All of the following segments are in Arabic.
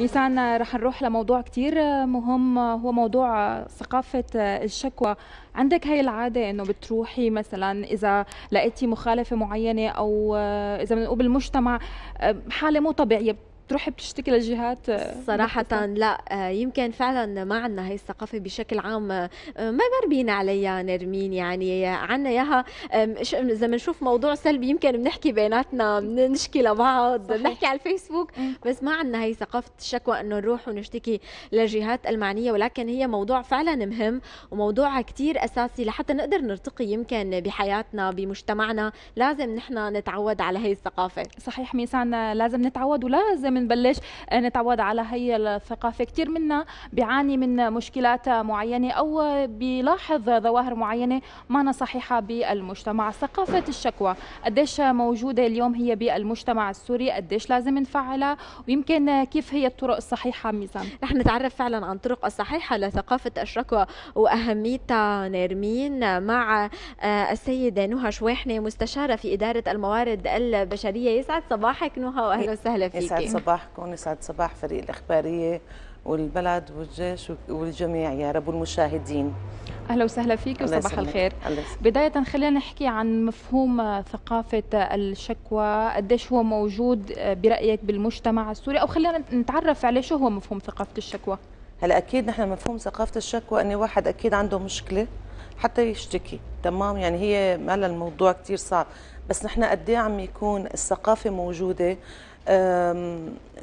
نيسان رح نروح لموضوع كتير مهم هو موضوع ثقافة الشكوى عندك هاي العادة انه بتروحي مثلا اذا لقيتي مخالفة معينة او اذا بنقول بالمجتمع حالة مو طبيعية بتروحي بتشتكي للجهات آه، صراحة لا آه، يمكن فعلا ما عندنا هي الثقافة بشكل عام آه، ما مربينا عليها نرمين يعني عنا اياها اذا بنشوف موضوع سلبي يمكن بنحكي بيناتنا بنشكي لبعض بنحكي على الفيسبوك بس ما عندنا هي ثقافة الشكوى انه نروح ونشتكي للجهات المعنية ولكن هي موضوع فعلا مهم وموضوع كثير اساسي لحتى نقدر نرتقي يمكن بحياتنا بمجتمعنا لازم نحن نتعود على هي الثقافة صحيح ميسان لازم نتعود ولازم بنبلش نتعود على هي الثقافه كثير منا بيعاني من مشكلات معينه او بيلاحظ ظواهر معينه ما صحيحه بالمجتمع ثقافه الشكوى قديش موجوده اليوم هي بالمجتمع السوري قديش لازم نفعلها ويمكن كيف هي الطرق الصحيحه ميزان رح نتعرف فعلا عن الطرق الصحيحه لثقافه الشكوى واهميتها نرمين مع آه، السيده نهى شواحنه مستشاره في اداره الموارد البشريه يسعد صباحك نهى واهلا وسهلا فيك يسعد صباحك صباحكم يسعد صباح فريق الإخبارية والبلد والجيش والجميع يا رب والمشاهدين اهلا وسهلا فيك وصباح الخير بدايه خلينا نحكي عن مفهوم ثقافه الشكوى قديش هو موجود برايك بالمجتمع السوري او خلينا نتعرف عليه شو هو مفهوم ثقافه الشكوى هلا اكيد نحن مفهوم ثقافه الشكوى ان واحد اكيد عنده مشكله حتى يشتكي تمام يعني هي هلا الموضوع كثير صعب بس نحن قد إيه عم يكون الثقافه موجوده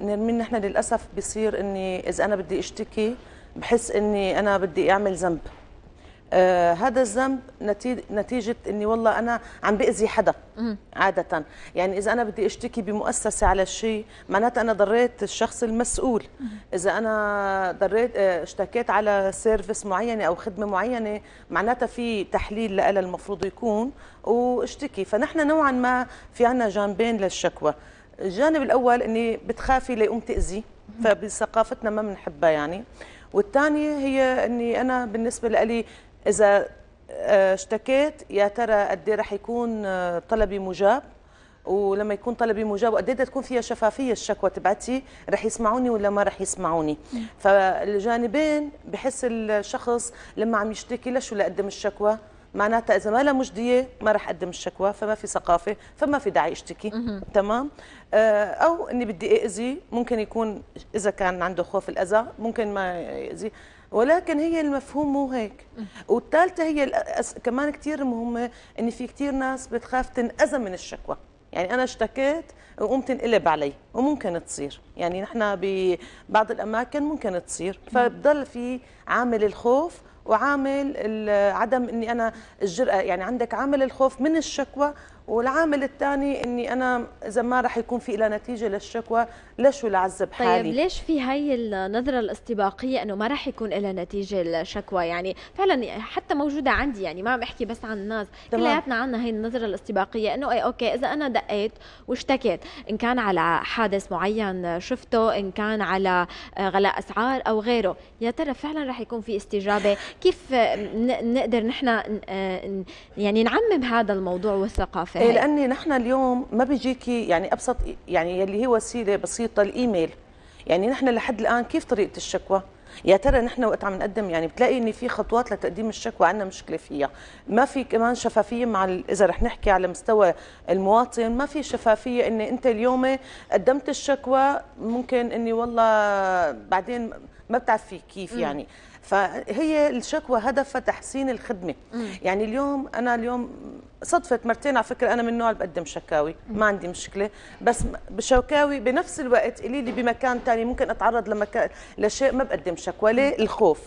نرمين نحن للاسف بصير اني اذا انا بدي اشتكي بحس اني انا بدي اعمل ذنب آه، هذا الذنب نتيجة اني والله انا عم باذي حدا عادة يعني اذا انا بدي اشتكي بمؤسسة على شيء معناتها انا ضريت الشخص المسؤول اذا انا ضريت آه، اشتكيت على سيرفيس معينة او خدمة معينة معناتها في تحليل لها المفروض يكون واشتكي فنحن نوعا ما في عنا جانبين للشكوى الجانب الاول اني بتخافي ليقوم تاذي فبثقافتنا ما بنحبها يعني والثانيه هي اني انا بالنسبه لي اذا آه، اشتكيت يا ترى قد ايه رح يكون آه، طلبي مجاب ولما يكون طلبي مجاب وقد إيه تكون فيها شفافيه الشكوى تبعتي رح يسمعوني ولا ما رح يسمعوني فالجانبين بحس الشخص لما عم يشتكي لشو لقدم الشكوى معناتها اذا ما لها مجديه ما راح اقدم الشكوى فما في ثقافه فما في داعي اشتكي تمام آه، او اني بدي اذي ممكن يكون اذا كان عنده خوف الاذى ممكن ما ياذي ولكن هي المفهوم مو هيك والثالثه هي الأس... كمان كثير مهمه ان في كثير ناس بتخاف تنأذى من الشكوى يعني انا اشتكيت وقوم تنقلب علي وممكن تصير يعني نحن ببعض الاماكن ممكن تصير فبضل في عامل الخوف وعامل عدم اني انا الجرأه يعني عندك عامل الخوف من الشكوى والعامل الثاني اني انا اذا ما رح يكون في لها نتيجه للشكوى ليش لعذب طيب، حالي طيب ليش في هي النظره الاستباقيه انه ما رح يكون لها نتيجه الشكوى يعني فعلا حتى موجوده عندي يعني ما عم احكي بس عن الناس كلياتنا عندنا هي النظره الاستباقيه انه اي اوكي اذا انا دقيت واشتكيت ان كان على حادث معين شفته ان كان على غلاء اسعار او غيره يا ترى فعلا رح يكون في استجابه كيف نقدر نحن آه، يعني نعمم هذا الموضوع والثقافه فيها إيه، لاني نحن اليوم ما بيجيكي يعني ابسط يعني يلي هي وسيله بسيطه الايميل يعني نحن لحد الان كيف طريقه الشكوى يا ترى نحن وقت عم نقدم يعني بتلاقي ان في خطوات لتقديم الشكوى عندنا مشكله فيها ما في كمان شفافيه مع اذا رح نحكي على مستوى المواطن ما في شفافيه ان انت اليوم قدمت الشكوى ممكن اني والله بعدين ما بتعرف كيف يعني فهي الشكوى هدفها تحسين الخدمه يعني اليوم انا اليوم صدفت مرتين على فكره انا من النوع اللي بقدم شكاوي ما عندي مشكله بس بشكاوي بنفس الوقت قولي بمكان ثاني ممكن اتعرض لمكان لشيء ما بقدم شكوى ليه الخوف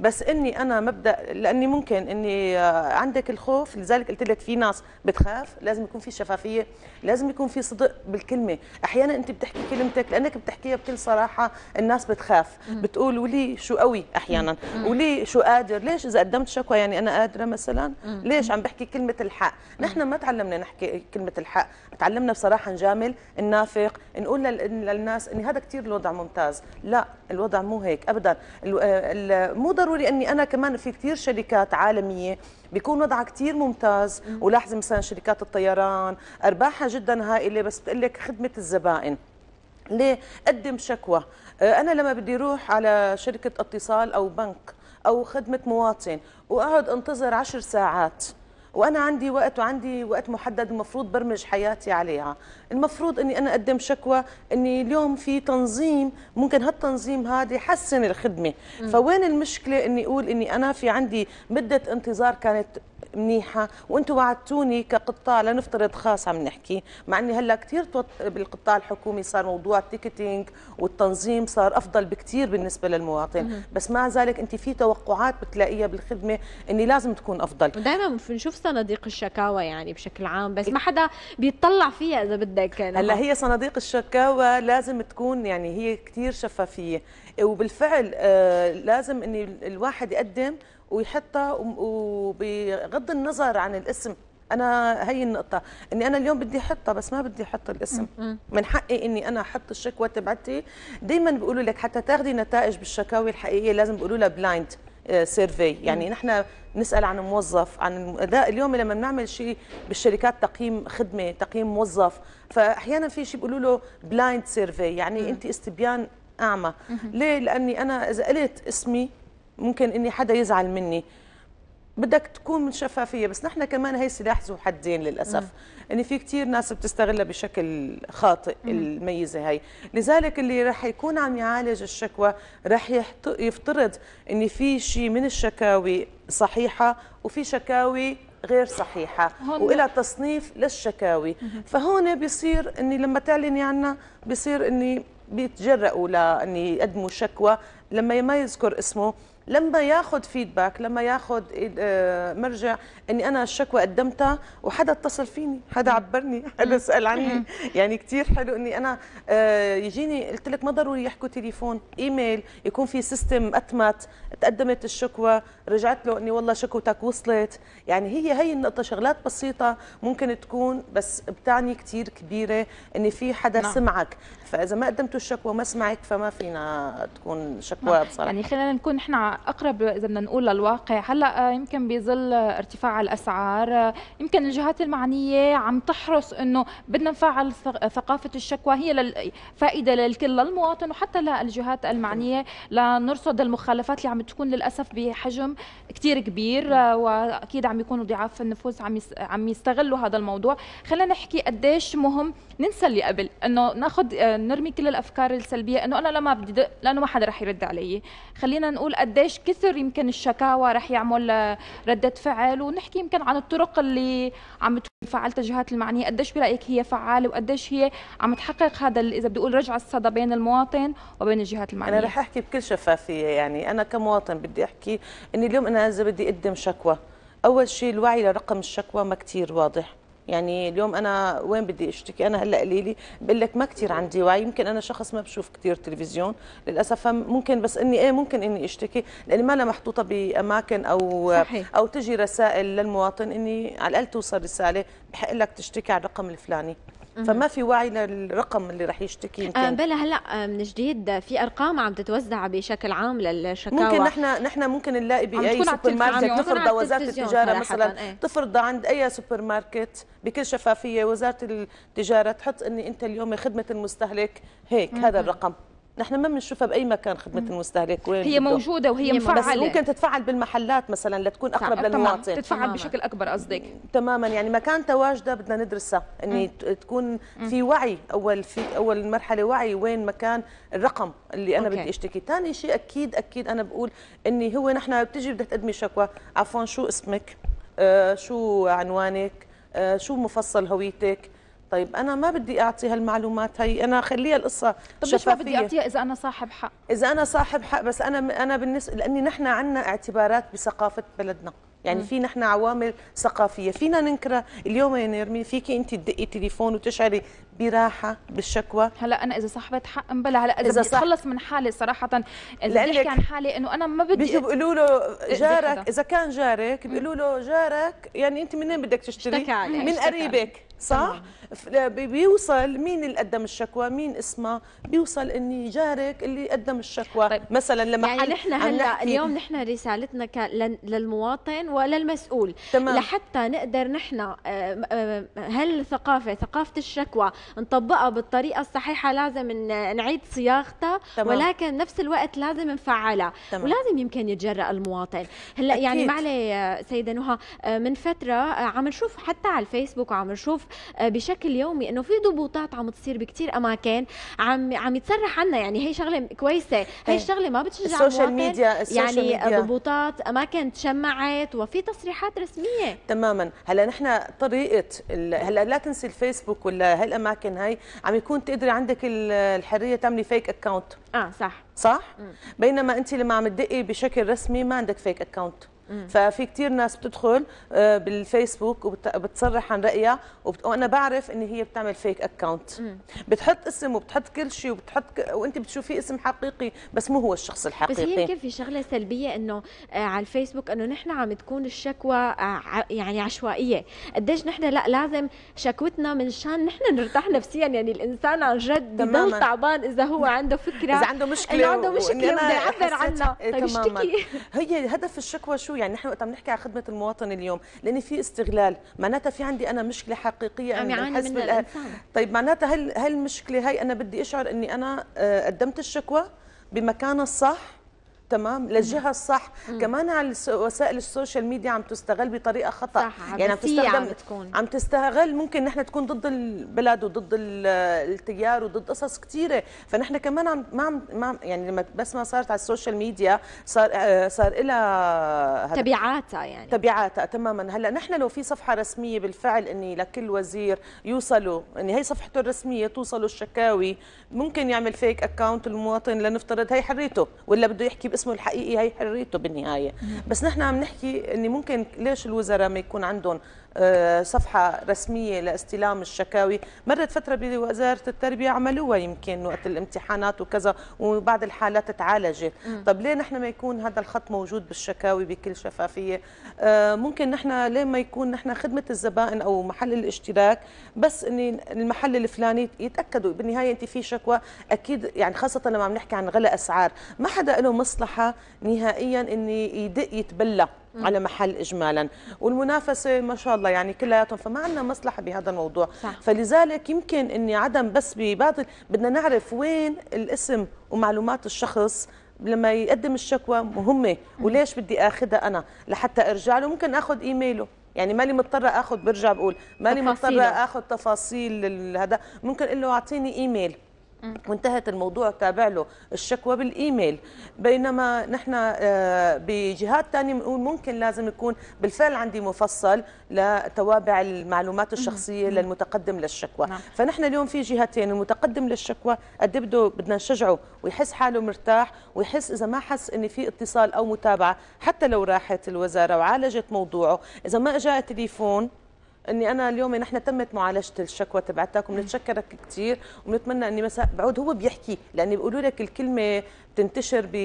بس اني انا مبدا لاني ممكن اني آه، عندك الخوف لذلك قلت لك في ناس بتخاف لازم يكون في شفافيه لازم يكون في صدق بالكلمه احيانا انت بتحكي كلمتك لانك بتحكيها بكل صراحه الناس بتخاف بتقول ولي شو قوي احيانا ولي شو قادر ليش اذا قدمت شكوى يعني انا قادره مثلا ليش عم بحكي كلمه الحق نحن ما تعلمنا نحكي كلمه الحق تعلمنا بصراحه نجامل ننافق نقول للناس ان هذا كثير الوضع ممتاز لا الوضع مو هيك ابدا آه، مو ضروري اني انا كمان في كثير شركات عالميه بيكون وضعها كثير ممتاز ولاحظي مثلا شركات الطيران ارباحها جدا هائله بس بتقول لك خدمه الزبائن ليه قدم شكوى آه، انا لما بدي اروح على شركه اتصال او بنك او خدمه مواطن واقعد انتظر عشر ساعات وانا عندي وقت وعندي وقت محدد المفروض برمج حياتي عليها المفروض اني انا اقدم شكوى اني اليوم في تنظيم ممكن هالتنظيم هذا يحسن الخدمه فوين المشكله اني اقول اني انا في عندي مده انتظار كانت منيحه وانتم وعدتوني كقطاع لنفترض خاص عم نحكي مع اني هلا كثير بالقطاع الحكومي صار موضوع التيكتينج والتنظيم صار افضل بكثير بالنسبه للمواطن بس مع ذلك انت في توقعات بتلاقيها بالخدمه اني لازم تكون افضل دائما بنشوف صناديق الشكاوى يعني بشكل عام بس إيه. ما حدا بيطلع فيها اذا بدك هلا نعم. هي صناديق الشكاوى لازم تكون يعني هي كثير شفافيه وبالفعل آه، لازم ان الواحد يقدم ويحطها وبغض النظر عن الاسم انا هي النقطه اني انا اليوم بدي احطها بس ما بدي احط الاسم من حقي اني انا احط الشكوى تبعتي دائما بيقولوا لك حتى تاخذي نتائج بالشكاوي الحقيقيه لازم بيقولوا لها بلايند آه، سيرفي يعني نحن نسال عن موظف عن اداء اليوم لما بنعمل شيء بالشركات تقييم خدمه تقييم موظف فاحيانا في شيء بيقولوا له بلايند سيرفي يعني انت استبيان اعمى ليه لاني انا اذا قلت اسمي ممكن اني حدا يزعل مني بدك تكون من شفافيه بس نحن كمان هي سلاح ذو حدين للاسف إني في كثير ناس بتستغلها بشكل خاطئ مم. الميزه هي لذلك اللي رح يكون عم يعالج الشكوى رح يفترض ان في شيء من الشكاوي صحيحه وفي شكاوي غير صحيحة وإلى تصنيف للشكاوي مم. فهون بيصير أني لما تعلني عنها بيصير أني بيتجرؤوا لأن يقدموا شكوى لما ما يذكر اسمه لما ياخذ فيدباك لما ياخذ آه، مرجع اني انا الشكوى قدمتها وحدا اتصل فيني حدا عبرني حدا سال عني يعني كثير حلو اني انا آه، يجيني قلت لك ما ضروري يحكوا تليفون ايميل يكون في سيستم اتمت تقدمت الشكوى رجعت له اني والله شكوتك وصلت يعني هي هي النقطه شغلات بسيطه ممكن تكون بس بتعني كثير كبيره ان في حدا نعم. سمعك فاذا ما قدمتوا الشكوى وما سمعك فما فينا تكون شكوى نعم. بصراحه يعني خلينا نكون احنا اقرب اذا بدنا نقول للواقع هلا آه، يمكن بظل ارتفاع الاسعار آه، يمكن الجهات المعنيه عم تحرص انه بدنا نفعل ثقافه الشكوى هي فائده للكل للمواطن وحتى للجهات المعنيه لنرصد المخالفات اللي عم تكون للاسف بحجم كثير كبير آه، واكيد عم يكونوا ضعاف النفوس عم عم يستغلوا هذا الموضوع خلينا نحكي قديش مهم ننسى اللي قبل انه ناخذ نرمي كل الافكار السلبيه انه انا لما بدي دق لانه ما حدا رح يرد علي خلينا نقول قديش قديش كثر يمكن الشكاوى رح يعمل آه، ردة فعل ونحكي يمكن عن الطرق اللي عم تكون فعالتها الجهات المعنيه قديش برايك هي فعاله وقديش هي عم تحقق هذا اذا بدي اقول رجع الصدى بين المواطن وبين الجهات المعنيه انا رح احكي بكل شفافيه يعني انا كمواطن بدي احكي اني اليوم انا اذا بدي اقدم شكوى اول شيء الوعي لرقم الشكوى ما كثير واضح يعني اليوم انا وين بدي اشتكي انا هلا قليلي بقول لك ما كثير عندي وعي يمكن انا شخص ما بشوف كثير تلفزيون للاسف ممكن بس اني ايه ممكن اني اشتكي لاني ما انا محطوطه باماكن او صحيح. او تجي رسائل للمواطن اني على الاقل توصل رساله بحق لك تشتكي على الرقم الفلاني فما في وعي للرقم اللي رح يشتكي آه، يمكن بلا هلا آه، من جديد في ارقام عم تتوزع بشكل عام للشكاوى ممكن نحن نحن ممكن نلاقي باي سوبر ماركت تفرض وزاره التجاره مثلا ايه؟ تفرض عند اي سوبر ماركت بكل شفافيه وزاره التجاره تحط اني انت اليوم خدمه المستهلك هيك هذا الرقم نحن ما بنشوفها باي مكان خدمه المستهلك وين هي موجوده وهي مفعله بس ممكن تتفعل بالمحلات مثلا لتكون اقرب للمواطن تتفعل تماما. بشكل اكبر قصدك تماما يعني مكان تواجدها بدنا ندرسها ان تكون في وعي اول في اول مرحله وعي وين مكان الرقم اللي انا بدي اشتكي ثاني شيء اكيد اكيد انا بقول اني هو نحن بتجي بدك تقدمي شكوى عفوا شو اسمك آه شو عنوانك آه شو مفصل هويتك طيب انا ما بدي اعطي هالمعلومات هي انا خليها القصه طب ليش ما بدي اعطيها اذا انا صاحب حق اذا انا صاحب حق بس انا انا بالنسبه لاني نحن عندنا اعتبارات بثقافه بلدنا يعني في نحن عوامل ثقافيه فينا ننكرها اليوم يا نرمي فيكي انت تدقي تليفون وتشعري براحه بالشكوى هلا انا اذا صاحبه حق مبلا هلا اذا, إذا بتخلص من حالي صراحه اللي بحكي عن حالي انه انا ما بدي بيجوا بيقولوا له جارك اذا كان جارك بيقولوا له جارك يعني انت منين بدك تشتري من قريبك صح بيوصل مين اللي قدم الشكوى مين اسمه بيوصل اني جارك اللي قدم الشكوى طيب. مثلا لما يعني نحن هلا اليوم نحن رسالتنا للمواطن وللمسؤول تمام. لحتى نقدر نحن هالثقافه آه، آه، ثقافه الشكوى نطبقها بالطريقه الصحيحه لازم نعيد صياغتها ولكن نفس الوقت لازم نفعلها تمام. ولازم يمكن يتجرأ المواطن هلا يعني معلي آه، سيده نهى من فتره عم نشوف حتى على الفيسبوك وعم نشوف آه، بشكل يومي انه في ضبوطات عم تصير بكثير اماكن عم عم يتصرح عنها يعني هي شغله كويسه هي الشغله إيه. ما بتشجع السوشيال ميديا السوشيال يعني آه، ضبوطات اماكن تشمعت وفي تصريحات رسميه تماما هلا نحن طريقه هلا لا تنسي الفيسبوك ولا هالاماكن هاي عم يكون تقدري عندك الحريه تعملي فيك اكونت اه صح صح مم. بينما انت لما عم تدقي بشكل رسمي ما عندك فيك اكونت ففي كثير ناس بتدخل آه، بالفيسبوك وبتصرح عن رايها وبت... وانا بعرف ان هي بتعمل فيك اكونت بتحط اسم وبتحط كل شيء وبتحط ك... وانت بتشوفيه اسم حقيقي بس مو هو الشخص الحقيقي بس يمكن في شغله سلبيه انه آه، على الفيسبوك انه نحن عم تكون الشكوى آه، يعني عشوائيه قديش نحن لا لازم شكوتنا منشان نحن نرتاح نفسيا يعني الانسان عن جد بضل تعبان اذا هو عنده فكره اذا عنده مشكله اذا عنده مشكله بده يعبر عنها إيه، طيب اشتكي هي هدف الشكوى شو يعني نحن وقت عم نحكي عن خدمه المواطن اليوم لان في استغلال معناتها في عندي انا مشكله حقيقيه عم يعني يعاني منها طيب معناتها هل هل المشكله هي انا بدي اشعر اني انا آه، قدمت الشكوى بمكانها الصح تمام للجهه الصح مم. كمان على وسائل السوشيال ميديا عم تستغل بطريقه خطا صح. يعني عم تستخدم عم, تكون. عم تستغل ممكن نحن تكون ضد البلد وضد التيار وضد قصص كثيره فنحن كمان عم ما عم يعني لما بس ما صارت على السوشيال ميديا صار آه، صار لها تبعاتها يعني تبعاتها تماما هلا نحن لو في صفحه رسميه بالفعل اني لكل وزير يوصلوا ان هي صفحته الرسميه توصلوا الشكاوي ممكن يعمل فيك اكونت المواطن لنفترض هي حريته ولا بده يحكي اسمه الحقيقي هي حريته بالنهايه نعم. بس نحن عم نحكي اني ممكن ليش الوزراء ما يكون عندهم آه، صفحه رسميه لاستلام الشكاوي مرت فتره بوزاره التربيه عملوها يمكن وقت الامتحانات وكذا وبعض الحالات تعالجت طب ليه نحن ما يكون هذا الخط موجود بالشكاوي بكل شفافيه آه، ممكن نحن ليه ما يكون نحن خدمه الزبائن او محل الاشتراك بس ان المحل الفلاني يتاكدوا بالنهايه انت في شكوى اكيد يعني خاصه لما عم نحكي عن غلاء اسعار ما حدا له مصلحه نهائيا ان يدق يتبلى على محل اجمالا والمنافسه ما شاء الله يعني كلياتهم فما عندنا مصلحه بهذا الموضوع صح. فلذلك يمكن اني عدم بس بباطل بدنا نعرف وين الاسم ومعلومات الشخص لما يقدم الشكوى مهمه وليش بدي اخذها انا لحتى ارجع له ممكن اخذ ايميله يعني مالي مضطره اخذ برجع بقول مالي مضطره اخذ تفاصيل هذا ممكن اقول له اعطيني ايميل وانتهت الموضوع تابع له الشكوى بالايميل بينما نحن آه، بجهات ثانيه بنقول ممكن لازم يكون بالفعل عندي مفصل لتوابع المعلومات الشخصيه للمتقدم للشكوى نعم. فنحن اليوم في جهتين المتقدم للشكوى قد بده بدنا نشجعه ويحس حاله مرتاح ويحس اذا ما حس ان في اتصال او متابعه حتى لو راحت الوزاره وعالجت موضوعه اذا ما اجى تليفون اني انا اليوم نحن إن تمت معالجه الشكوى تبعتكم وبنتشكرك كثير وبنتمنى اني مساء بعود هو بيحكي لاني بيقولوا لك الكلمه تنتشر ب...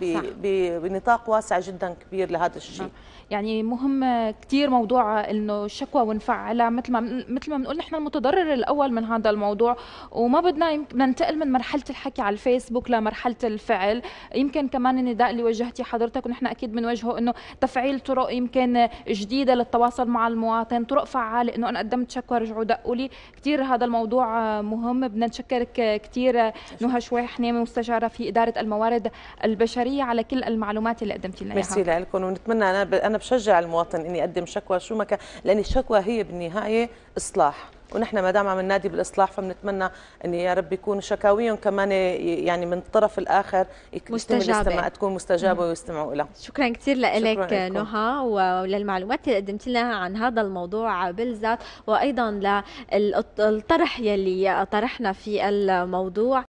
ب... ب... بنطاق واسع جدا كبير لهذا الشيء آه. يعني مهم كثير موضوع انه الشكوى ونفعلها مثل ما مثل ما بنقول نحن المتضرر الاول من هذا الموضوع وما بدنا ننتقل من مرحله الحكي على الفيسبوك لمرحله الفعل يمكن كمان النداء اللي وجهتي حضرتك ونحن اكيد بنوجهه انه تفعيل طرق يمكن جديده للتواصل مع المواطن طرق فعاله انه انا قدمت شكوى رجعوا دقوا لي كثير هذا الموضوع مهم بدنا نشكرك كثير نهى شويح حنيمه مستشاره في اداره الموارد البشريه على كل المعلومات اللي قدمتي لنا ميرسي لكم ونتمنى انا انا بشجع المواطن اني اقدم شكوى شو ما كان لان الشكوى هي بالنهايه اصلاح ونحن ما دام عم ننادي بالاصلاح فبنتمنى ان يا رب يكون شكاويهم كمان يعني من الطرف الاخر مستجابه تكون مستجابه ويستمعوا لها شكرا كثير لك نهى وللمعلومات اللي قدمت لنا عن هذا الموضوع بالذات وايضا للطرح يلي طرحنا في الموضوع